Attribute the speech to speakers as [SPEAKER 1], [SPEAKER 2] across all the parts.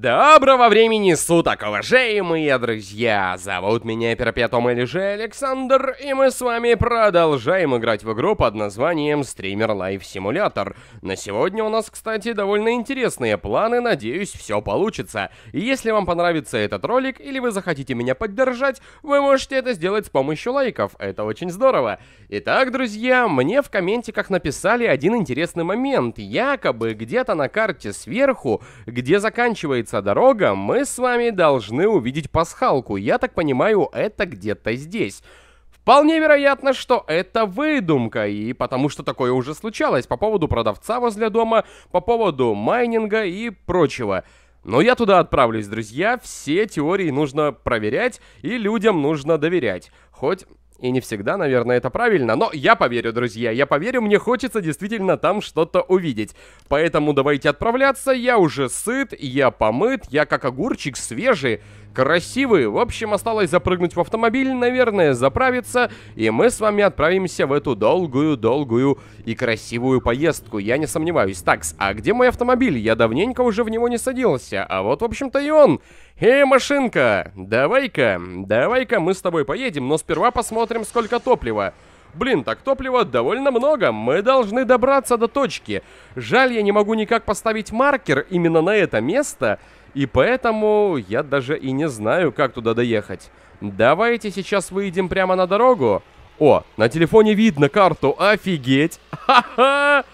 [SPEAKER 1] Доброго времени суток, уважаемые друзья! Зовут меня Перпетум или же Александр, и мы с вами продолжаем играть в игру под названием Streamer Life Simulator. На сегодня у нас, кстати, довольно интересные планы, надеюсь, все получится. Если вам понравится этот ролик, или вы захотите меня поддержать, вы можете это сделать с помощью лайков, это очень здорово. Итак, друзья, мне в комментиках написали один интересный момент. Якобы где-то на карте сверху, где заканчивается конца дорога, мы с вами должны увидеть пасхалку. Я так понимаю, это где-то здесь. Вполне вероятно, что это выдумка, и потому что такое уже случалось по поводу продавца возле дома, по поводу майнинга и прочего. Но я туда отправлюсь, друзья, все теории нужно проверять, и людям нужно доверять. Хоть и не всегда, наверное, это правильно, но я поверю, друзья, я поверю, мне хочется действительно там что-то увидеть. Поэтому давайте отправляться, я уже сыт, я помыт, я как огурчик свежий, красивые. В общем, осталось запрыгнуть в автомобиль, наверное, заправиться, и мы с вами отправимся в эту долгую-долгую и красивую поездку, я не сомневаюсь. Такс, а где мой автомобиль? Я давненько уже в него не садился, а вот, в общем-то, и он. Эй, машинка, давай-ка, давай-ка мы с тобой поедем, но сперва посмотрим, сколько топлива. Блин, так топлива довольно много, мы должны добраться до точки. Жаль, я не могу никак поставить маркер именно на это место, и поэтому я даже и не знаю, как туда доехать. Давайте сейчас выйдем прямо на дорогу. О, на телефоне видно карту. Офигеть! Ха-ха!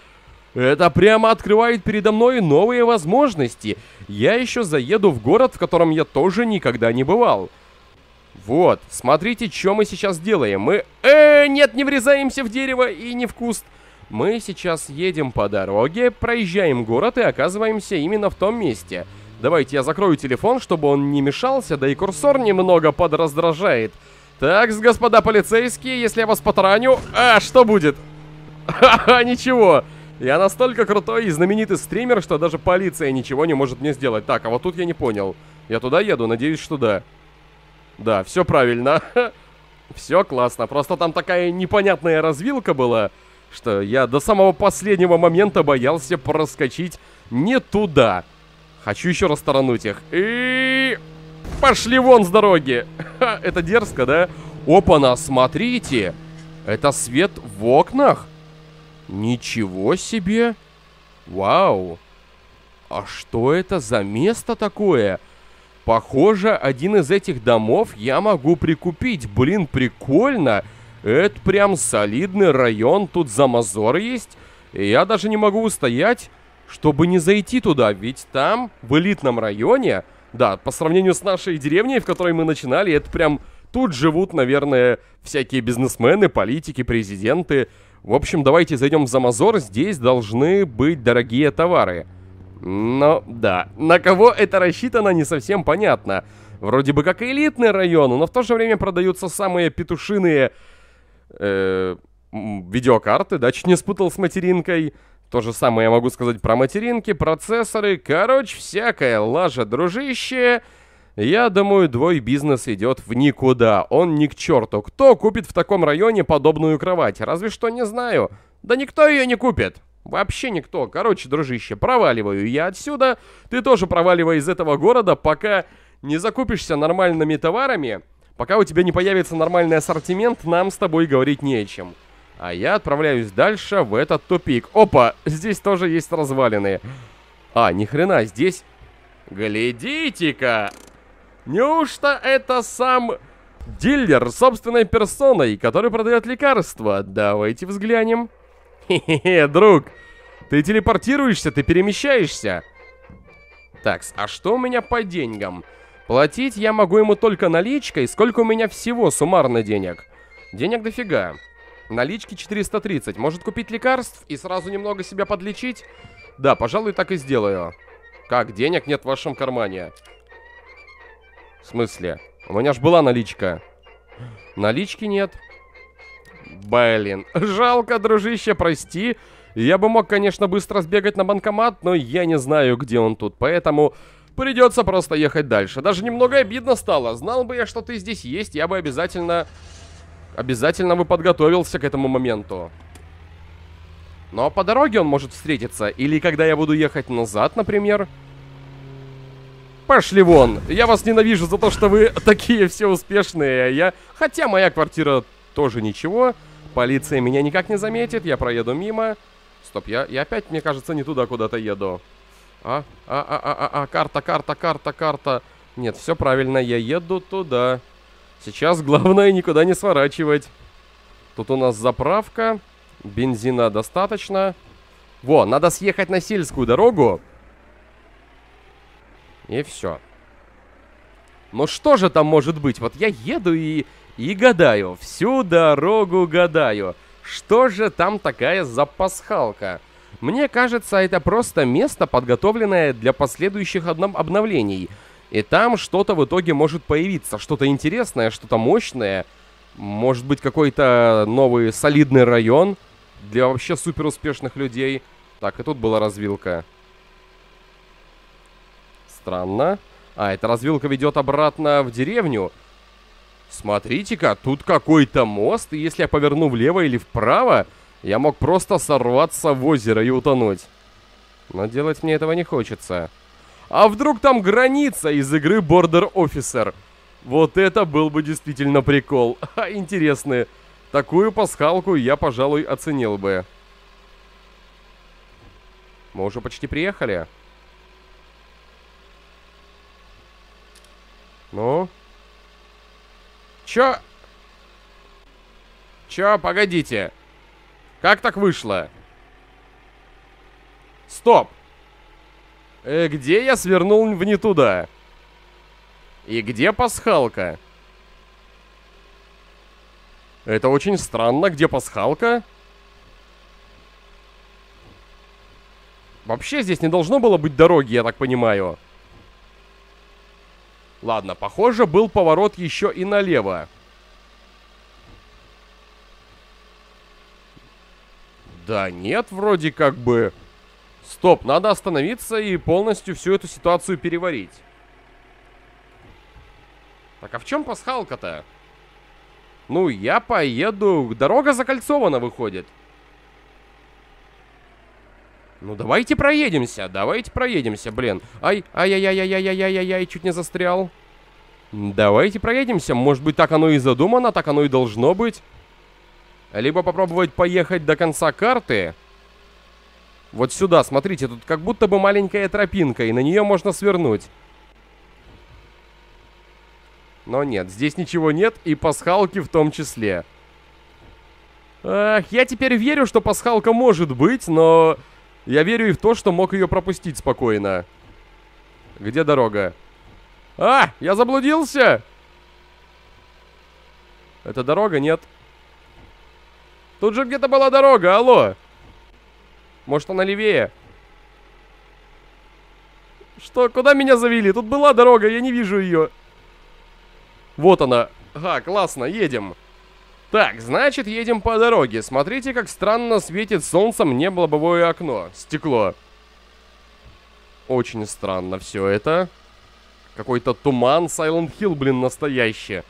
[SPEAKER 1] Это прямо открывает передо мной новые возможности. Я еще заеду в город, в котором я тоже никогда не бывал. Вот, смотрите, что мы сейчас делаем. Мы... Э, нет, не врезаемся в дерево и не в куст. Мы сейчас едем по дороге, проезжаем город и оказываемся именно в том месте. Давайте я закрою телефон, чтобы он не мешался, да и курсор немного подраздражает. Так, господа полицейские, если я вас потраню... А, что будет? Ха-ха, ничего. Я настолько крутой и знаменитый стример, что даже полиция ничего не может мне сделать. Так, а вот тут я не понял. Я туда еду? Надеюсь, что да. Да, все правильно. Все классно. Просто там такая непонятная развилка была, что я до самого последнего момента боялся проскочить не туда. Хочу еще раз сторонуть их. И... Пошли вон с дороги. Это дерзко, да? Опа-на, смотрите. Это свет в окнах? Ничего себе. Вау. А что это за место такое? Похоже, один из этих домов я могу прикупить. Блин, прикольно. Это прям солидный район. Тут замазор есть. Я даже не могу устоять чтобы не зайти туда, ведь там, в элитном районе, да, по сравнению с нашей деревней, в которой мы начинали, это прям тут живут, наверное, всякие бизнесмены, политики, президенты. В общем, давайте зайдем в Замазор, здесь должны быть дорогие товары. Но, да, на кого это рассчитано, не совсем понятно. Вроде бы как элитный район, но в то же время продаются самые петушиные... Э, видеокарты, да, чуть не спутал с материнкой. То же самое я могу сказать про материнки, процессоры, короче, всякая лажа, дружище. Я думаю, двой бизнес идет в никуда, он ни к черту. Кто купит в таком районе подобную кровать? Разве что не знаю. Да никто ее не купит. Вообще никто. Короче, дружище, проваливаю я отсюда, ты тоже проваливай из этого города, пока не закупишься нормальными товарами, пока у тебя не появится нормальный ассортимент, нам с тобой говорить не о чем. А я отправляюсь дальше в этот тупик. Опа, здесь тоже есть развалины. А, ни хрена, здесь... Глядите-ка! Неужто это сам дилер собственной персоной, который продает лекарства? Давайте взглянем. Хе-хе-хе, друг, ты телепортируешься, ты перемещаешься. Так, а что у меня по деньгам? Платить я могу ему только наличкой, сколько у меня всего суммарно денег? Денег дофига. Налички 430. Может купить лекарств и сразу немного себя подлечить? Да, пожалуй, так и сделаю. Как, денег нет в вашем кармане? В смысле? У меня ж была наличка. Налички нет. Блин, жалко, дружище, прости. Я бы мог, конечно, быстро сбегать на банкомат, но я не знаю, где он тут, поэтому... Придется просто ехать дальше. Даже немного обидно стало. Знал бы я, что ты здесь есть, я бы обязательно Обязательно бы подготовился к этому моменту. Но по дороге он может встретиться. Или когда я буду ехать назад, например. Пошли вон. Я вас ненавижу за то, что вы такие все успешные. Я... Хотя моя квартира тоже ничего. Полиция меня никак не заметит. Я проеду мимо. Стоп, я, я опять, мне кажется, не туда куда-то еду. А, а, а, а, а, а, карта, карта, карта, карта. Нет, все правильно, я еду туда. Сейчас главное никуда не сворачивать. Тут у нас заправка. Бензина достаточно. Во, надо съехать на сельскую дорогу. И все. Ну что же там может быть? Вот я еду и... И гадаю. Всю дорогу гадаю. Что же там такая за пасхалка? Мне кажется, это просто место, подготовленное для последующих обновлений. И там что-то в итоге может появиться, что-то интересное, что-то мощное, может быть какой-то новый солидный район для вообще супер успешных людей. Так, и тут была развилка. Странно. А, эта развилка ведет обратно в деревню. Смотрите-ка, тут какой-то мост, и если я поверну влево или вправо, я мог просто сорваться в озеро и утонуть. Но делать мне этого не хочется. А вдруг там граница из игры Border Officer? Вот это был бы действительно прикол. А интересно. Такую пасхалку я, пожалуй, оценил бы. Мы уже почти приехали. Ну? Чё? Чё, погодите. Как так вышло? Стоп. Э, где я свернул в не туда? И где пасхалка? Это очень странно, где пасхалка? Вообще здесь не должно было быть дороги, я так понимаю. Ладно, похоже, был поворот еще и налево. Да нет, вроде как бы... Стоп, надо остановиться и полностью всю эту ситуацию переварить. Так, а в чем пасхалка-то? Ну, я поеду. Дорога закольцована выходит. Ну, давайте проедемся, давайте проедемся, блин. Ай, ай-яй-яй-яй-яй-яй-яй-яй, чуть не застрял. Давайте проедемся. Может быть, так оно и задумано, так оно и должно быть. Либо попробовать поехать до конца карты... Вот сюда, смотрите, тут как будто бы маленькая тропинка, и на нее можно свернуть. Но нет, здесь ничего нет, и пасхалки в том числе. Эх, я теперь верю, что пасхалка может быть, но... Я верю и в то, что мог ее пропустить спокойно. Где дорога? А, я заблудился! Это дорога, нет? Тут же где-то была дорога, алло! Может, она левее? Что? Куда меня завели? Тут была дорога, я не вижу ее. Вот она. Ага, классно, едем. Так, значит, едем по дороге. Смотрите, как странно светит солнцем не лобовое окно. Стекло. Очень странно все это. Какой-то туман Silent Hill, блин, настоящий.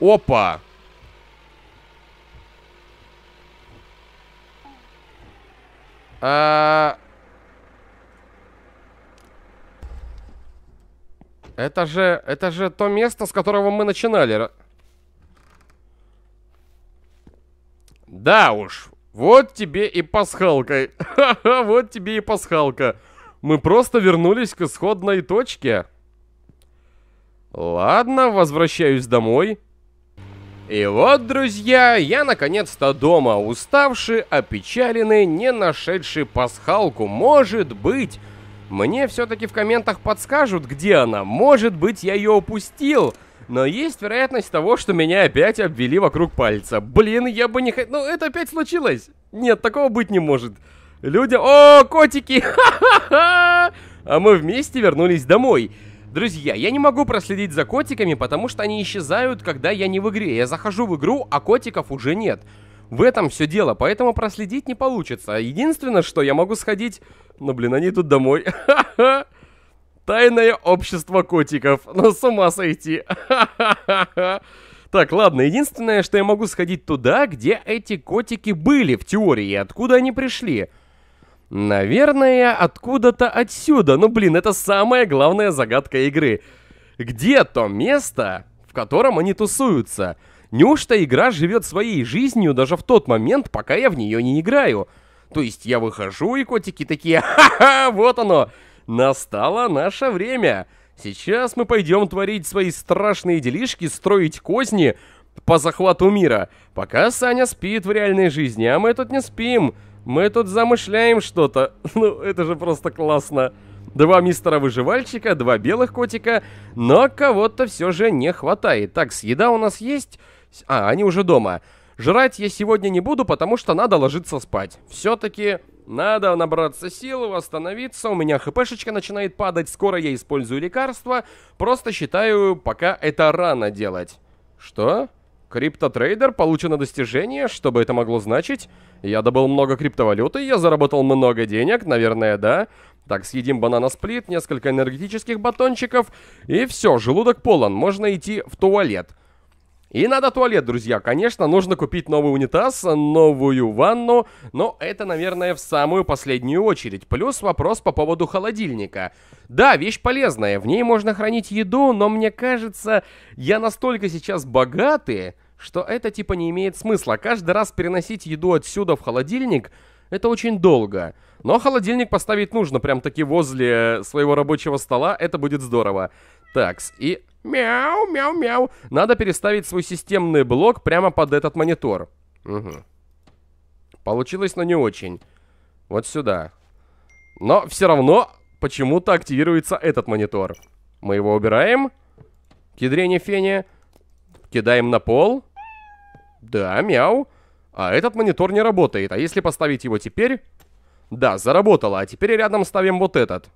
[SPEAKER 1] Опа! А... Это же... Это же то место, с которого мы начинали. Да уж. Вот тебе и пасхалка. вот тебе и пасхалка. Мы просто вернулись к исходной точке. Ладно, возвращаюсь домой. И вот, друзья, я наконец-то дома, уставший, опечаленный, не нашедший пасхалку. Может быть, мне все-таки в комментах подскажут, где она. Может быть, я ее упустил. Но есть вероятность того, что меня опять обвели вокруг пальца. Блин, я бы не хотел... Ну, это опять случилось. Нет, такого быть не может. Люди... О, котики! А мы вместе вернулись домой. Друзья, я не могу проследить за котиками, потому что они исчезают, когда я не в игре. Я захожу в игру, а котиков уже нет. В этом все дело, поэтому проследить не получится. Единственное, что я могу сходить... Ну, блин, они тут домой. Тайное общество котиков. Ну, с ума сойти. Так, ладно, единственное, что я могу сходить туда, где эти котики были в теории, откуда они пришли. Наверное, откуда-то отсюда. Ну, блин, это самая главная загадка игры. Где то место, в котором они тусуются? Неужто игра живет своей жизнью даже в тот момент, пока я в нее не играю? То есть я выхожу, и котики такие, ха-ха, вот оно, настало наше время. Сейчас мы пойдем творить свои страшные делишки, строить козни по захвату мира. Пока Саня спит в реальной жизни, а мы тут не спим. Мы тут замышляем что-то. Ну, это же просто классно. Два мистера-выживальщика, два белых котика, но кого-то все же не хватает. Так, съеда у нас есть? А, они уже дома. Жрать я сегодня не буду, потому что надо ложиться спать. Все-таки надо набраться сил, восстановиться. У меня хпшечка начинает падать, скоро я использую лекарства. Просто считаю, пока это рано делать. Что? Криптотрейдер, получено достижение, что бы это могло значить? Я добыл много криптовалюты, я заработал много денег, наверное, да? Так, съедим банана-сплит, несколько энергетических батончиков, и все, желудок полон, можно идти в туалет. И надо туалет, друзья. Конечно, нужно купить новый унитаз, новую ванну, но это, наверное, в самую последнюю очередь. Плюс вопрос по поводу холодильника. Да, вещь полезная, в ней можно хранить еду, но мне кажется, я настолько сейчас богатый, что это типа не имеет смысла. Каждый раз переносить еду отсюда в холодильник – это очень долго. Но холодильник поставить нужно прям-таки возле своего рабочего стола, это будет здорово. Так, и Мяу, мяу, мяу. Надо переставить свой системный блок прямо под этот монитор. Угу. Получилось, но не очень. Вот сюда. Но все равно почему-то активируется этот монитор. Мы его убираем. Кедрение фене. Кидаем на пол. Да, мяу. А этот монитор не работает. А если поставить его теперь... Да, заработало. А теперь рядом ставим вот этот.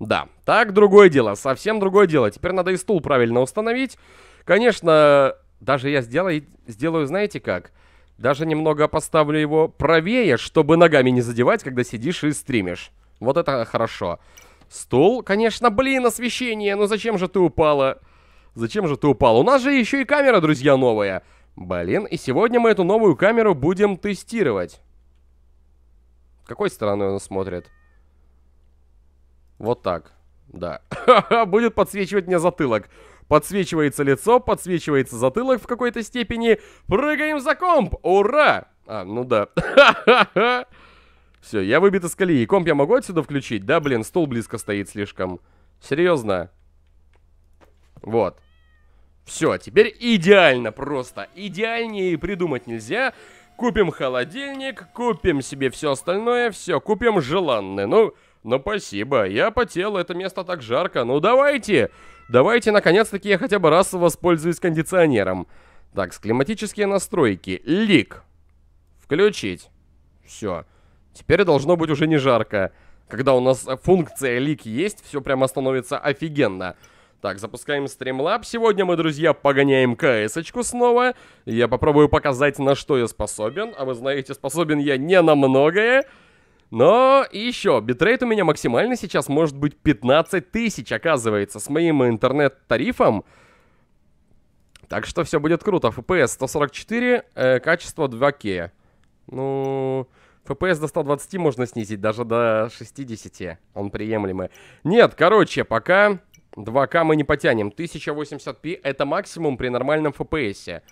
[SPEAKER 1] Да, так другое дело, совсем другое дело. Теперь надо и стул правильно установить. Конечно, даже я сделаю, сделаю знаете как? Даже немного поставлю его правее, чтобы ногами не задевать, когда сидишь и стримишь. Вот это хорошо. Стул, конечно, блин, освещение, ну зачем же ты упала? Зачем же ты упал? У нас же еще и камера, друзья, новая. Блин, и сегодня мы эту новую камеру будем тестировать. Какой стороной он смотрит? Вот так. Да. Будет подсвечивать мне затылок. Подсвечивается лицо, подсвечивается затылок в какой-то степени. Прыгаем за комп! Ура! А, ну да. Все, я выбит из колеи. Комп я могу отсюда включить? Да, блин, стул близко стоит слишком. Серьезно. Вот. Все, теперь идеально просто. Идеальнее придумать нельзя. Купим холодильник, купим себе все остальное, все, купим желанное. Ну, ну, спасибо. Я потел, это место так жарко. Ну, давайте! Давайте, наконец-таки, я хотя бы раз воспользуюсь кондиционером. Так, с климатические настройки. Лик. Включить. Все. Теперь должно быть уже не жарко. Когда у нас функция лик есть, все прямо становится офигенно. Так, запускаем стримлаб. Сегодня мы, друзья, погоняем кс снова. Я попробую показать, на что я способен. А вы знаете, способен я не на многое. Но еще, битрейт у меня максимально сейчас может быть 15 тысяч, оказывается, с моим интернет-тарифом. Так что все будет круто. FPS 144, э, качество 2К. Ну, FPS до 120 можно снизить, даже до 60. Он приемлемый. Нет, короче, пока 2К мы не потянем. 1080p это максимум при нормальном FPS.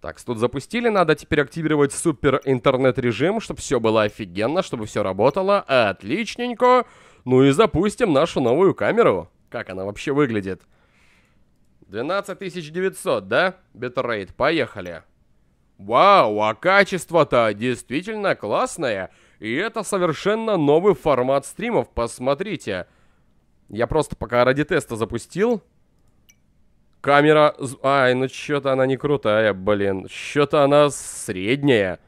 [SPEAKER 1] Так, тут запустили, надо теперь активировать супер интернет режим, чтобы все было офигенно, чтобы все работало. Отличненько. Ну и запустим нашу новую камеру. Как она вообще выглядит? 12900, да? Битрейт, поехали. Вау, а качество-то действительно классное. И это совершенно новый формат стримов, посмотрите. Я просто пока ради теста запустил. Камера... Ай, ну что-то она не крутая, блин. Что-то она средняя.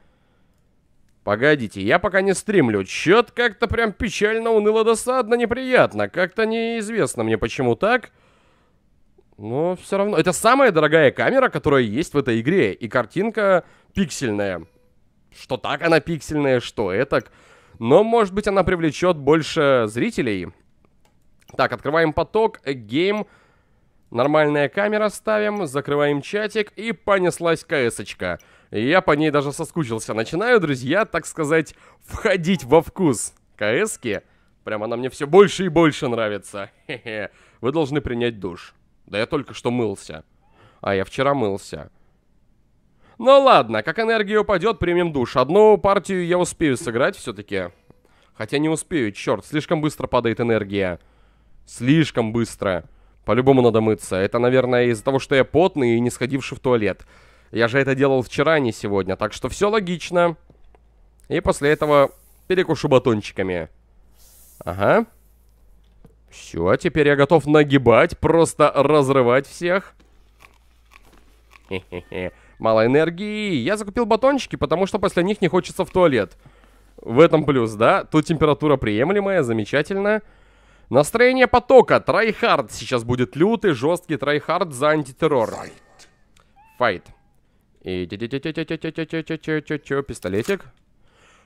[SPEAKER 1] Погодите, я пока не стримлю. Чё-то как-то прям печально, уныло, досадно, неприятно. Как-то неизвестно мне, почему так. Но все равно... Это самая дорогая камера, которая есть в этой игре. И картинка пиксельная. Что так она пиксельная, что это. Но, может быть, она привлечет больше зрителей. Так, открываем поток. Game... Game Нормальная камера ставим, закрываем чатик и понеслась КСочка. Я по ней даже соскучился. Начинаю, друзья, так сказать, входить во вкус КСки. Прям она мне все больше и больше нравится. Хе-хе. Вы должны принять душ. Да я только что мылся. А я вчера мылся. Ну ладно, как энергия упадет, примем душ. Одну партию я успею сыграть все-таки. Хотя не успею, черт, слишком быстро падает энергия. Слишком быстро. Быстро. По-любому надо мыться. Это, наверное, из-за того, что я потный и не сходивший в туалет. Я же это делал вчера, а не сегодня, так что все логично. И после этого перекушу батончиками. Ага. Все, а теперь я готов нагибать, просто разрывать всех. Хе-хе-хе. Мало энергии. Я закупил батончики, потому что после них не хочется в туалет. В этом плюс, да? Тут температура приемлемая, замечательная. Настроение потока. Трайхард сейчас будет лютый, жесткий трайхард за антитеррор. Файт. И пистолетик.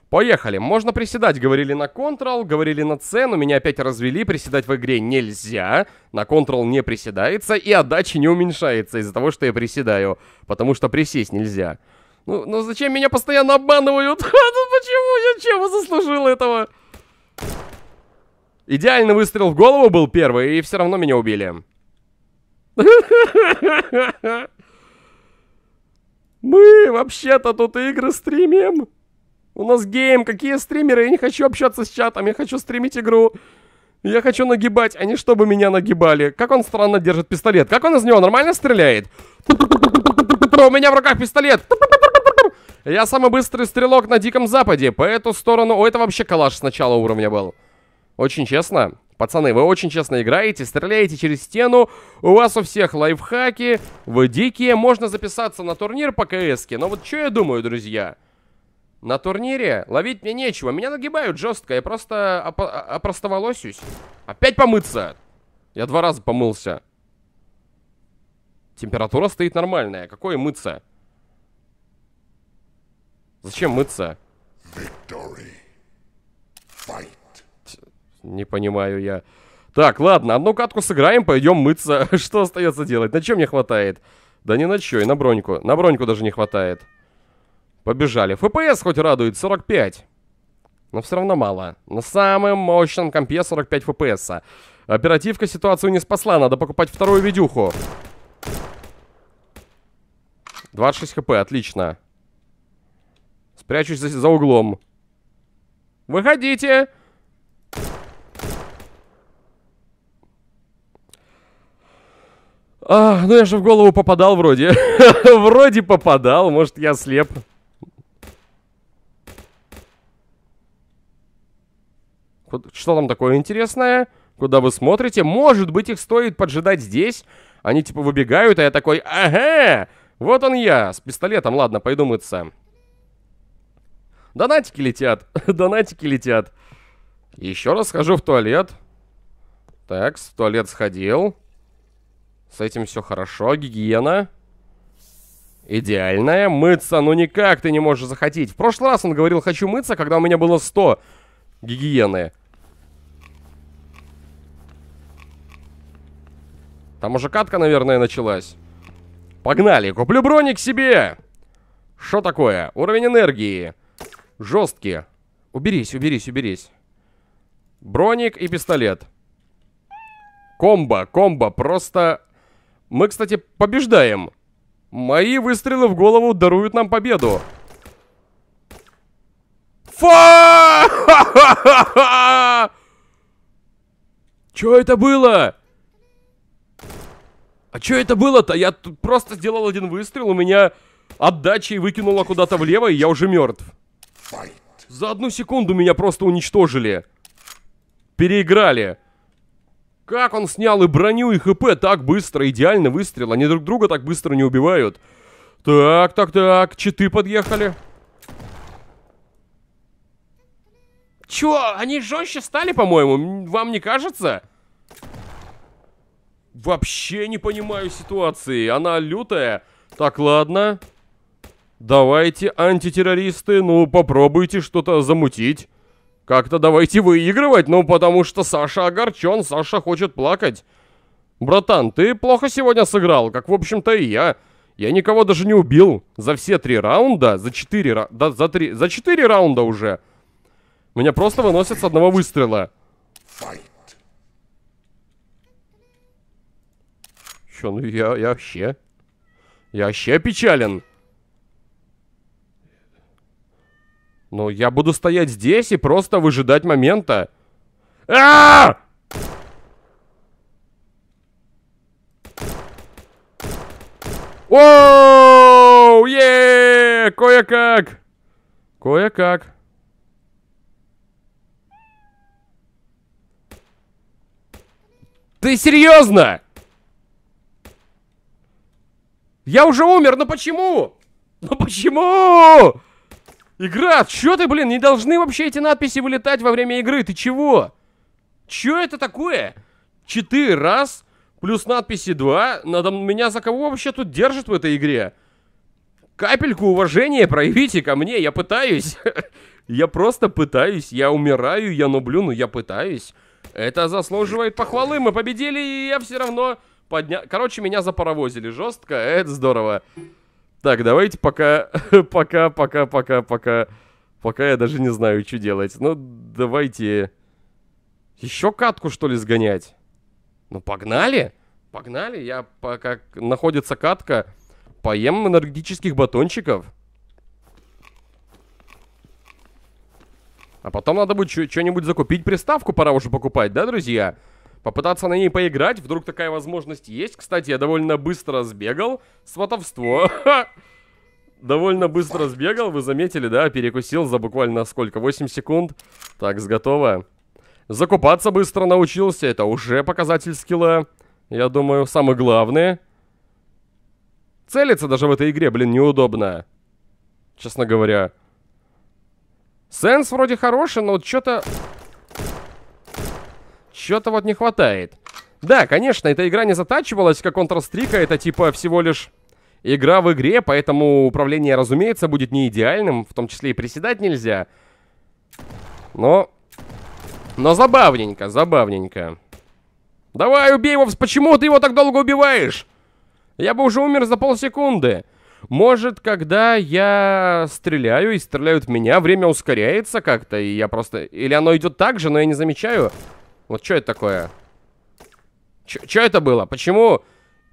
[SPEAKER 1] Поехали. Можно приседать. Говорили на Ctrl, говорили на C, но меня опять развели. Приседать в игре нельзя. На Ctrl не приседается, и отдача не уменьшается из-за того, что я приседаю. Потому что присесть нельзя. Ну, ну зачем меня постоянно обманывают? Почему? Я чего заслужил этого? Идеальный выстрел в голову был первый, и все равно меня убили. Мы вообще-то тут игры стримим. У нас гейм, какие стримеры? Я не хочу общаться с чатом, я хочу стримить игру. Я хочу нагибать, а не чтобы меня нагибали. Как он странно держит пистолет. Как он из него нормально стреляет? У меня в руках пистолет. Я самый быстрый стрелок на Диком Западе. По эту сторону... О, это вообще калаш с начала уровня был. Очень честно. Пацаны, вы очень честно играете, стреляете через стену, у вас у всех лайфхаки, вы дикие, можно записаться на турнир по кс но вот что я думаю, друзья? На турнире ловить мне нечего, меня нагибают жестко, я просто оп а, опростоволосюсь. Опять помыться! Я два раза помылся. Температура стоит нормальная, какое мыться? Зачем мыться? Victory. Fight. Не понимаю я. Так, ладно, одну катку сыграем, пойдем мыться. Что остается делать? На чем не хватает? Да не на чё, и на броньку. На броньку даже не хватает. Побежали. ФПС хоть радует, 45. Но все равно мало. На самом мощном компе 45 ФПС. Оперативка ситуацию не спасла, надо покупать вторую видюху. 26 хп, отлично. Спрячусь за, за углом. Выходите! Выходите! А, ну я же в голову попадал вроде. вроде попадал, может я слеп. Что там такое интересное? Куда вы смотрите? Может быть их стоит поджидать здесь? Они типа выбегают, а я такой, ага, вот он я, с пистолетом, ладно, пойду мыться. Донатики летят, донатики летят. Еще раз схожу в туалет. Так, в туалет сходил. С этим все хорошо, гигиена. Идеальная. Мыться, ну никак ты не можешь захотеть. В прошлый раз он говорил, хочу мыться, когда у меня было 100 гигиены. Там уже катка, наверное, началась. Погнали, куплю броник себе! Что такое? Уровень энергии. Жесткий. Уберись, уберись, уберись. Броник и пистолет. Комбо, комбо, просто мы, кстати, побеждаем. Мои выстрелы в голову даруют нам победу. Фа! Чё это было? А чё это было-то? Я тут просто сделал один выстрел, у меня отдачей выкинуло куда-то влево, и я уже мертв. За одну секунду меня просто уничтожили. Переиграли. Как он снял и броню, и ХП так быстро, идеально выстрел. Они друг друга так быстро не убивают. Так, так, так, читы подъехали. Чё, они жестче стали, по-моему? Вам не кажется? Вообще не понимаю ситуации. Она лютая. Так, ладно. Давайте, антитеррористы, ну попробуйте что-то замутить. Как-то давайте выигрывать, ну потому что Саша огорчен, Саша хочет плакать. Братан, ты плохо сегодня сыграл, как в общем-то и я. Я никого даже не убил. За все три раунда, за четыре, да, за три, за четыре раунда уже. Меня просто выносят с одного выстрела. Чё, ну я, я вообще... Я вообще печален. Но я буду стоять здесь и просто выжидать момента. А! -а, Оу! Е! Кое-как! Кое-как. Ты серьезно? Я уже умер, но почему? Но почему? Игра, чё ты, блин, не должны вообще эти надписи вылетать во время игры, ты чего? Чё это такое? Четыре раз, плюс надписи два, надо меня за кого вообще тут держат в этой игре? Капельку уважения проявите ко мне, я пытаюсь. Я просто пытаюсь, я умираю, я нублю, но я пытаюсь. Это заслуживает похвалы, мы победили, и я все равно поднял... Короче, меня запаровозили жестко, это здорово. Так, давайте пока, пока, пока, пока, пока, пока я даже не знаю, что делать. Ну, давайте еще катку, что ли, сгонять. Ну, погнали, погнали. Я пока находится катка, поем энергетических батончиков. А потом надо будет что-нибудь закупить, приставку пора уже покупать, да, друзья? Друзья попытаться на ней поиграть, вдруг такая возможность есть. Кстати, я довольно быстро сбегал, сватовство. Довольно быстро сбегал, вы заметили, да, перекусил за буквально сколько, 8 секунд. Так, готово. Закупаться быстро научился, это уже показатель скилла. Я думаю, самое главное. Целиться даже в этой игре, блин, неудобно. Честно говоря. Сенс вроде хороший, но вот что-то... Чего-то вот не хватает. Да, конечно, эта игра не затачивалась, как Counter-Strike, это типа всего лишь игра в игре, поэтому управление, разумеется, будет не идеальным, в том числе и приседать нельзя. Но... Но забавненько, забавненько. Давай, убей его! Почему ты его так долго убиваешь? Я бы уже умер за полсекунды. Может, когда я стреляю и стреляют в меня, время ускоряется как-то, и я просто... Или оно идет так же, но я не замечаю. Вот что это такое? Что это было? Почему?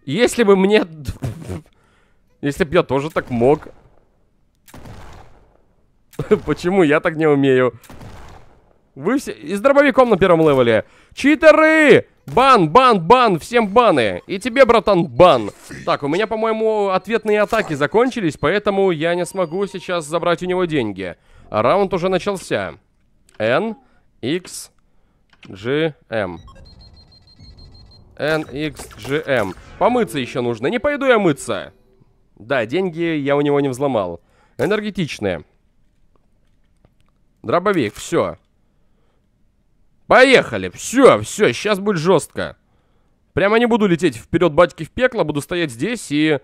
[SPEAKER 1] Если бы мне... Если бы я тоже так мог. Почему я так не умею? Вы все... И с дробовиком на первом левеле. Читеры! Бан, бан, бан, всем баны. И тебе, братан, бан. Так, у меня, по-моему, ответные атаки закончились, поэтому я не смогу сейчас забрать у него деньги. Раунд уже начался. N, X, GM. NXGM. Помыться еще нужно. Не пойду я мыться. Да, деньги я у него не взломал. Энергетичные. Дробовик, все. Поехали. Все, все, сейчас будет жестко. Прямо не буду лететь вперед батьки в пекло, буду стоять здесь и...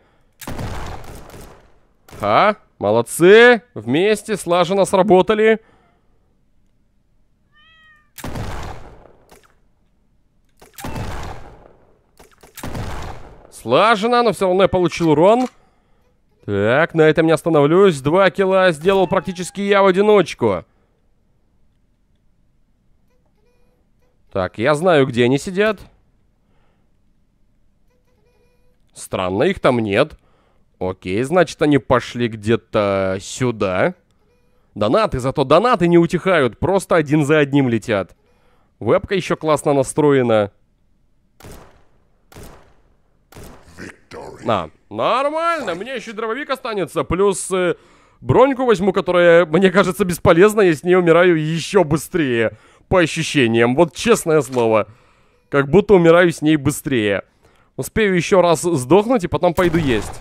[SPEAKER 1] Ха, молодцы, вместе слаженно сработали. Слаженно, но все равно я получил урон. Так, на этом не остановлюсь. Два килла сделал практически я в одиночку. Так, я знаю, где они сидят. Странно, их там нет. Окей, значит, они пошли где-то сюда. Донаты, зато донаты не утихают, просто один за одним летят. Вебка еще классно настроена. А, нормально, мне еще дробовик останется, плюс э, броньку возьму, которая, мне кажется, бесполезна, я с ней умираю еще быстрее, по ощущениям, вот честное слово. Как будто умираю с ней быстрее. Успею еще раз сдохнуть и потом пойду есть.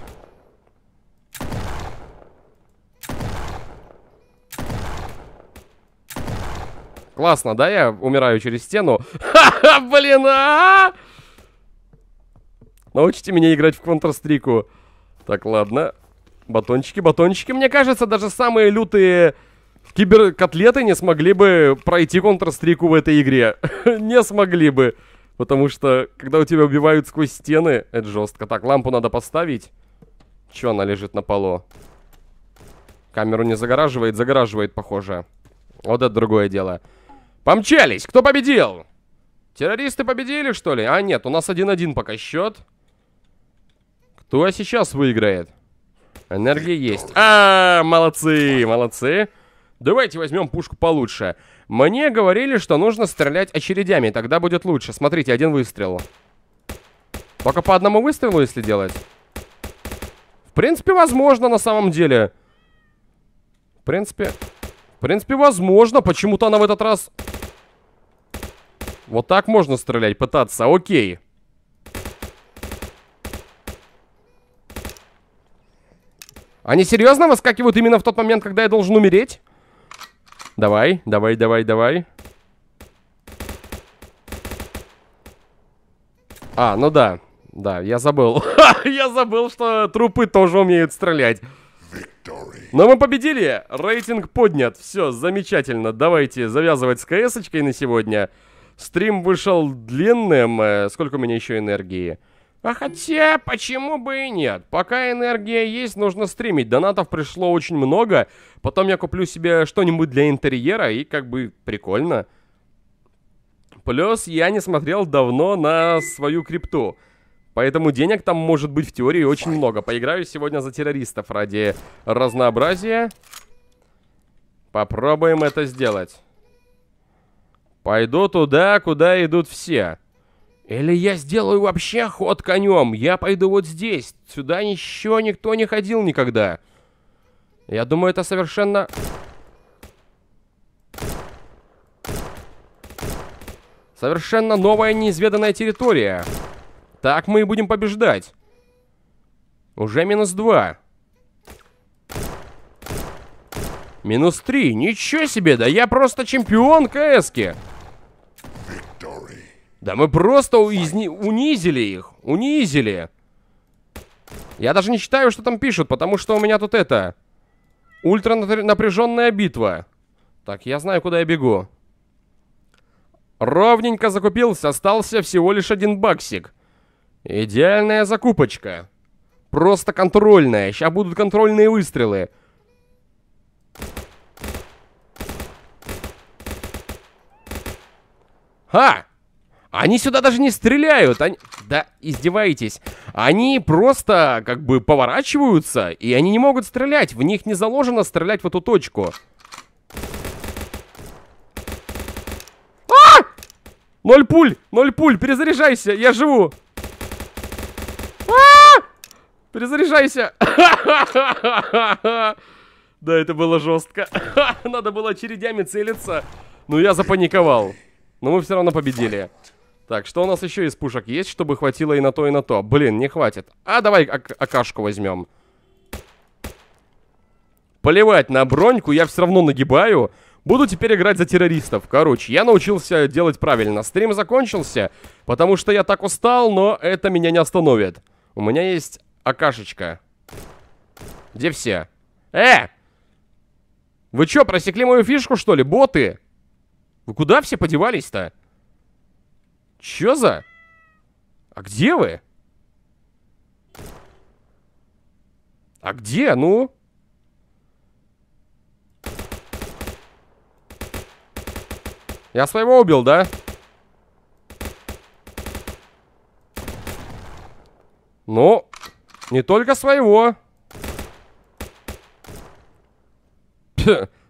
[SPEAKER 1] Классно, да, я умираю через стену? Ха-ха, блин, а, -а, -а! Научите меня играть в Counter-Strike. Так, ладно. Батончики, батончики. Мне кажется, даже самые лютые киберкотлеты не смогли бы пройти Counter-Strike в этой игре. не смогли бы. Потому что, когда у тебя убивают сквозь стены, это жестко. Так, лампу надо поставить. Чё она лежит на полу? Камеру не загораживает? Загораживает, похоже. Вот это другое дело. Помчались! Кто победил? Террористы победили, что ли? А, нет, у нас 1-1 пока счет то сейчас выиграет. Энергия есть. А, -а, а, молодцы, молодцы. Давайте возьмем пушку получше. Мне говорили, что нужно стрелять очередями, тогда будет лучше. Смотрите, один выстрел. Пока по одному выстрелу, если делать. В принципе, возможно на самом деле. В принципе... В принципе, возможно. Почему-то она в этот раз... Вот так можно стрелять, пытаться. Окей. Они серьезно выскакивают именно в тот момент, когда я должен умереть? Давай, давай, давай, давай. А, ну да. Да, я забыл. я забыл, что трупы тоже умеют стрелять. Но мы победили! Рейтинг поднят. Все, замечательно. Давайте завязывать с кс на сегодня. Стрим вышел длинным. Э, сколько у меня еще энергии? А хотя, почему бы и нет? Пока энергия есть, нужно стримить. Донатов пришло очень много. Потом я куплю себе что-нибудь для интерьера, и как бы прикольно. Плюс я не смотрел давно на свою крипту. Поэтому денег там может быть в теории очень много. Поиграю сегодня за террористов ради разнообразия. Попробуем это сделать. Пойду туда, куда идут все. Все. Или я сделаю вообще ход конем. Я пойду вот здесь. Сюда еще никто не ходил никогда. Я думаю, это совершенно... Совершенно новая неизведанная территория. Так мы и будем побеждать. Уже минус два. Минус три. Ничего себе, да я просто чемпион КСки. Да мы просто уизни... унизили их. Унизили. Я даже не читаю, что там пишут, потому что у меня тут это... Ультра напряженная битва. Так, я знаю, куда я бегу. Ровненько закупился, остался всего лишь один баксик. Идеальная закупочка. Просто контрольная. Сейчас будут контрольные выстрелы. Ха! Они сюда даже не стреляют, они... Да, издеваетесь. Они просто как бы поворачиваются, и они не могут стрелять. В них не заложено стрелять в эту точку. А! Ноль пуль! Ноль пуль! Перезаряжайся! Я живу! А! Перезаряжайся! Да, это было жестко. Надо было очередями целиться. Но я запаниковал. Но мы все равно победили. Так, что у нас еще из пушек есть, чтобы хватило и на то, и на то? Блин, не хватит. А, давай акашку возьмем. Поливать на броньку я все равно нагибаю. Буду теперь играть за террористов. Короче, я научился делать правильно. Стрим закончился, потому что я так устал, но это меня не остановит. У меня есть акашечка. Где все? Э! Вы что, просекли мою фишку, что ли, боты? Вы куда все подевались-то? Чё за? А где вы? А где, ну? Я своего убил, да? Ну, не только своего.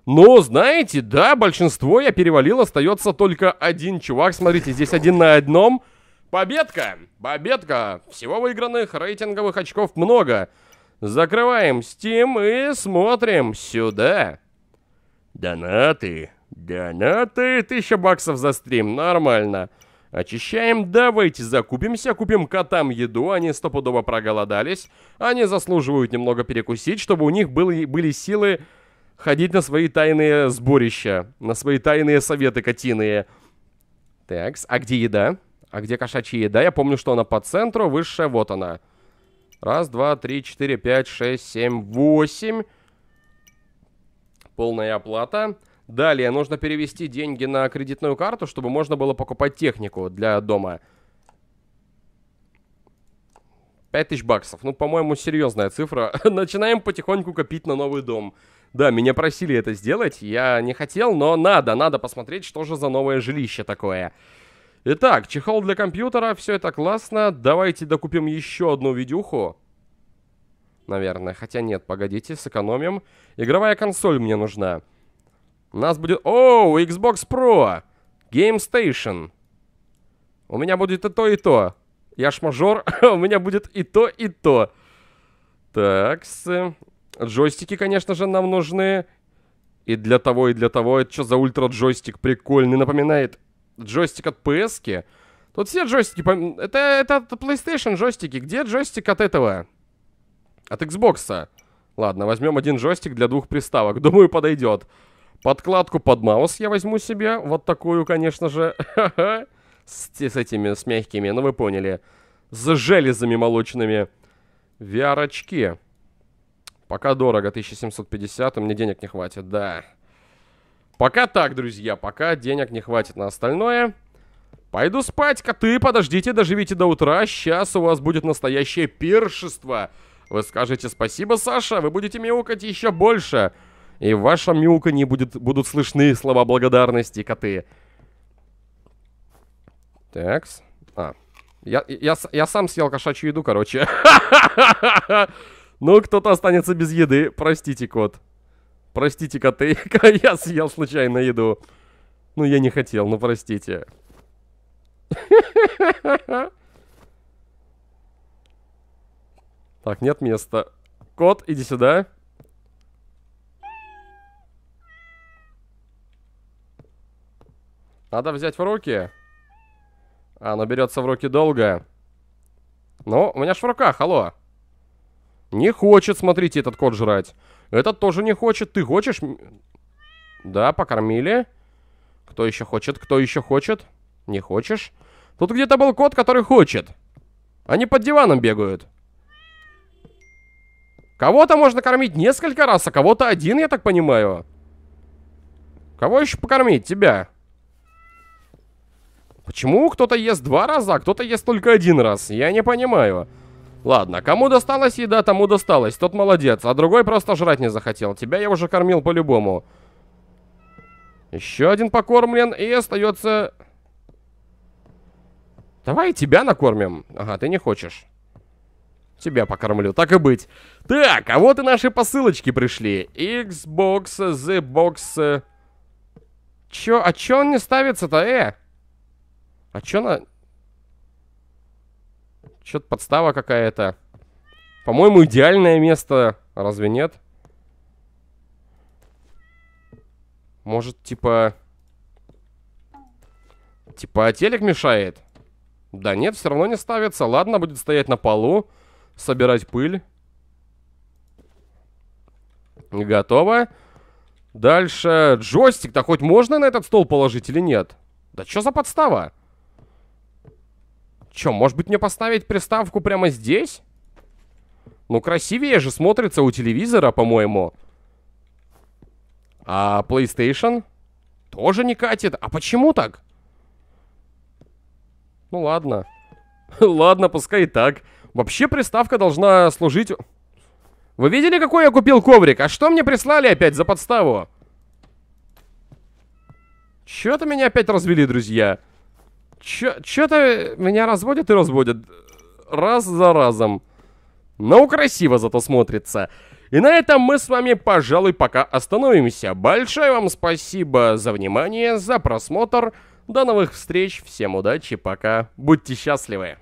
[SPEAKER 1] Но, знаете, да, большинство я перевалил, остается только один чувак. Смотрите, здесь один на одном. Победка! Победка! Всего выигранных рейтинговых очков много. Закрываем Steam и смотрим сюда. Донаты. Донаты. Тысяча баксов за стрим. Нормально. Очищаем, давайте закупимся, купим котам еду, они стопудово проголодались, они заслуживают немного перекусить, чтобы у них были, были силы ходить на свои тайные сборища, на свои тайные советы котиные. Такс, а где еда? А где кошачья еда? Я помню, что она по центру, высшая, вот она. Раз, два, три, четыре, пять, шесть, семь, восемь. Полная оплата. Далее нужно перевести деньги на кредитную карту, чтобы можно было покупать технику для дома. 5 тысяч баксов. Ну, по-моему, серьезная цифра. Начинаем потихоньку копить на новый дом. Да, меня просили это сделать, я не хотел, но надо, надо посмотреть, что же за новое жилище такое. Итак, чехол для компьютера, все это классно. Давайте докупим еще одну видюху. Наверное, хотя нет, погодите, сэкономим. Игровая консоль мне нужна. У нас будет... О, Xbox Pro! Game Station! У меня будет и то, и то. Я ж мажор, а у меня будет и то, и то. Так, -с. джойстики, конечно же, нам нужны. И для того, и для того. Это что за ультра-джойстик прикольный? Напоминает джойстик от PS. -ки. Тут все джойстики... Пом... Это, это от PlayStation джойстики. Где джойстик от этого? От Xbox. -а. Ладно, возьмем один джойстик для двух приставок. Думаю, подойдет. Подкладку под маус я возьму себе. Вот такую, конечно же. с, с этими, с мягкими, ну вы поняли, с железами молочными. VR-очки. Пока дорого, 1750, и а мне денег не хватит, да. Пока так, друзья, пока денег не хватит на остальное. Пойду спать, коты, подождите, доживите до утра, сейчас у вас будет настоящее пиршество. Вы скажете спасибо, Саша, вы будете мяукать еще больше. И в вашем мяуканье будет, будут слышны слова благодарности, коты. Такс. А. Я, я, я сам съел кошачью еду, короче. Ну, кто-то останется без еды. Простите, кот. Простите, коты. Я съел случайно еду. Ну, я не хотел, но ну, простите. Так, нет места. Кот, иди сюда. Надо взять в руки. Оно берется в руки долго. Ну, у меня ж в руках, алло. Не хочет, смотрите, этот кот жрать. Этот тоже не хочет. Ты хочешь? Да, покормили. Кто еще хочет? Кто еще хочет? Не хочешь? Тут где-то был кот, который хочет. Они под диваном бегают. Кого-то можно кормить несколько раз, а кого-то один, я так понимаю. Кого еще покормить? Тебя. Почему кто-то ест два раза, а кто-то ест только один раз? Я не понимаю. Ладно, кому досталась еда, тому досталась. Тот молодец, а другой просто жрать не захотел. Тебя я уже кормил по-любому. Еще один покормлен, и остается... Давай тебя накормим. Ага, ты не хочешь. Тебя покормлю, так и быть. Так, а вот и наши посылочки пришли. Xbox, The Box... Чё, а чё он не ставится-то, э? А чё на... Чё-то подстава какая-то. По-моему, идеальное место. Разве нет? Может, типа... Типа, телек мешает? Да нет, все равно не ставится. Ладно, будет стоять на полу, собирать пыль. Готово. Дальше джойстик Да хоть можно на этот стол положить или нет? Да что за подстава? Че, может быть мне поставить приставку прямо здесь? Ну, красивее же смотрится у телевизора, по-моему. А PlayStation? Тоже не катит. А почему так? Ну, ладно. ладно, пускай и так. Вообще приставка должна служить... Вы видели, какой я купил коврик? А что мне прислали опять за подставу? Чё-то меня опять развели, друзья. Друзья. Че-то меня разводят и разводят. Раз за разом. Но красиво зато смотрится. И на этом мы с вами, пожалуй, пока остановимся. Большое вам спасибо за внимание, за просмотр. До новых встреч, всем удачи, пока. Будьте счастливы.